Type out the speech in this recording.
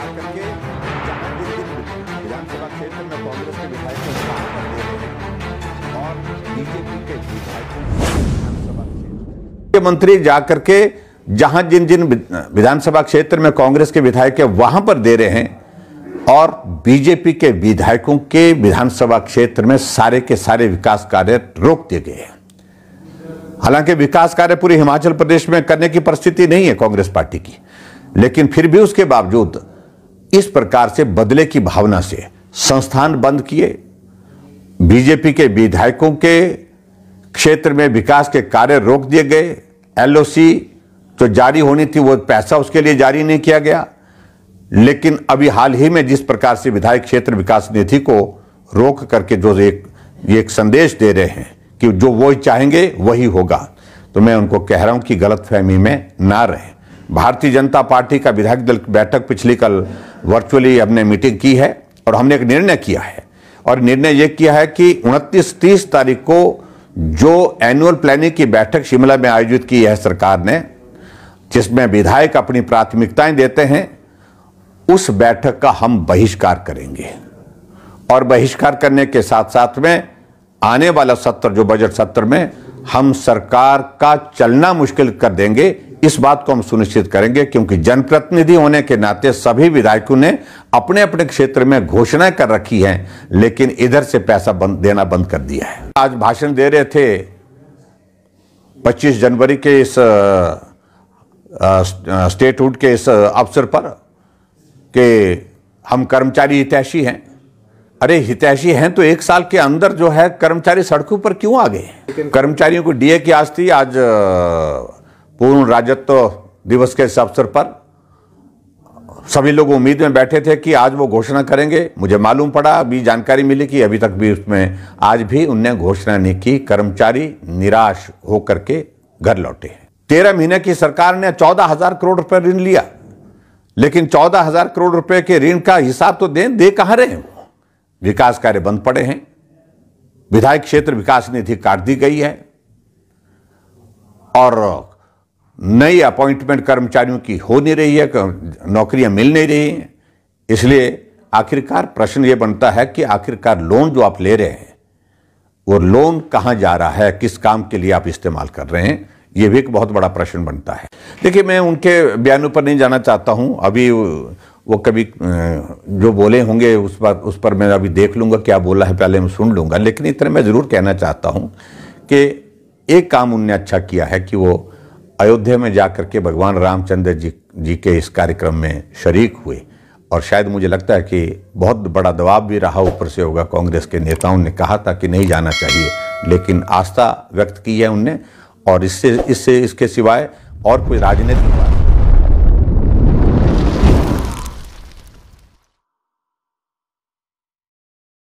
तैयार करके जहां जिस दिन विधानसभा क्षेत्र में कांग्रेस के विधायकों को बाहर कर रहे और बीजेपी के विधायकों विधानसभा मुख्यमंत्री जाकर के जहां जिन जिन विधानसभा क्षेत्र में कांग्रेस के विधायक है वहां पर दे रहे हैं और बीजेपी के विधायकों के विधानसभा क्षेत्र में सारे के सारे विकास कार्य रोक दिए गए हैं हालांकि विकास कार्य पूरे हिमाचल प्रदेश में करने की परिस्थिति नहीं है कांग्रेस पार्टी की लेकिन फिर भी उसके बावजूद इस प्रकार से बदले की भावना से संस्थान बंद किए बीजेपी के विधायकों के क्षेत्र में विकास के कार्य रोक दिए गए एलओसी जो तो जारी होनी थी वो पैसा उसके लिए जारी नहीं किया गया लेकिन अभी हाल ही में जिस प्रकार से विधायक क्षेत्र विकास निधि को रोक करके जो एक ये एक संदेश दे रहे हैं कि जो वो चाहेंगे वही होगा तो मैं उनको कह रहा हूं कि गलतफहमी में ना रहे भारतीय जनता पार्टी का विधायक दल की बैठक पिछली कल वर्चुअली हमने मीटिंग की है और हमने एक निर्णय किया है और निर्णय यह किया है कि उनतीस तीस तारीख को जो एनुअल प्लानिंग की बैठक शिमला में आयोजित की है सरकार ने जिसमें विधायक अपनी प्राथमिकताएं देते हैं उस बैठक का हम बहिष्कार करेंगे और बहिष्कार करने के साथ साथ में आने वाला सत्र जो बजट सत्र में हम सरकार का चलना मुश्किल कर देंगे इस बात को हम सुनिश्चित करेंगे क्योंकि जनप्रतिनिधि होने के नाते सभी विधायकों ने अपने अपने क्षेत्र में घोषणाएं कर रखी हैं लेकिन इधर से पैसा बंद देना बंद कर दिया है आज भाषण दे रहे थे 25 जनवरी के इस स्टेटहुड के इस अवसर पर कि हम कर्मचारी हितैषी हैं अरे हितैषी हैं तो एक साल के अंदर जो है कर्मचारी सड़कों पर क्यों आ गए कर्मचारियों को डीए की आज थी आज पूर्ण राजत्व दिवस के इस अवसर पर सभी लोग उम्मीद में बैठे थे कि आज वो घोषणा करेंगे मुझे मालूम पड़ा अभी जानकारी मिली कि अभी तक भी उसमें आज भी उनने घोषणा नहीं की कर्मचारी निराश होकर के घर लौटे हैं तेरह महीने की सरकार ने चौदह हजार करोड़ रुपए ऋण लिया लेकिन चौदह हजार करोड़ रुपए के ऋण का हिसाब तो दें दे कहां रहे हैं विकास कार्य बंद पड़े हैं विधायक क्षेत्र विकास निधि काट दी गई है और नई अपॉइंटमेंट कर्मचारियों की हो नहीं रही है नौकरियां मिल नहीं रही हैं इसलिए आखिरकार प्रश्न ये बनता है कि आखिरकार लोन जो आप ले रहे हैं वो लोन कहाँ जा रहा है किस काम के लिए आप इस्तेमाल कर रहे हैं ये भी एक बहुत बड़ा प्रश्न बनता है देखिए मैं उनके बयानों पर नहीं जाना चाहता हूँ अभी वो कभी जो बोले होंगे उस पर उस पर मैं अभी देख लूँगा क्या बोला है पहले मैं सुन लूँगा लेकिन इतना मैं ज़रूर कहना चाहता हूँ कि एक काम उनने अच्छा किया है कि वो अयोध्या में जाकर के भगवान रामचंद्र जी जी के इस कार्यक्रम में शरीक हुए और शायद मुझे लगता है कि बहुत बड़ा दबाव भी रहा ऊपर से होगा कांग्रेस के नेताओं ने कहा था कि नहीं जाना चाहिए लेकिन आस्था व्यक्त की है उनने और इससे इससे इसके सिवाय और कोई राजनीतिक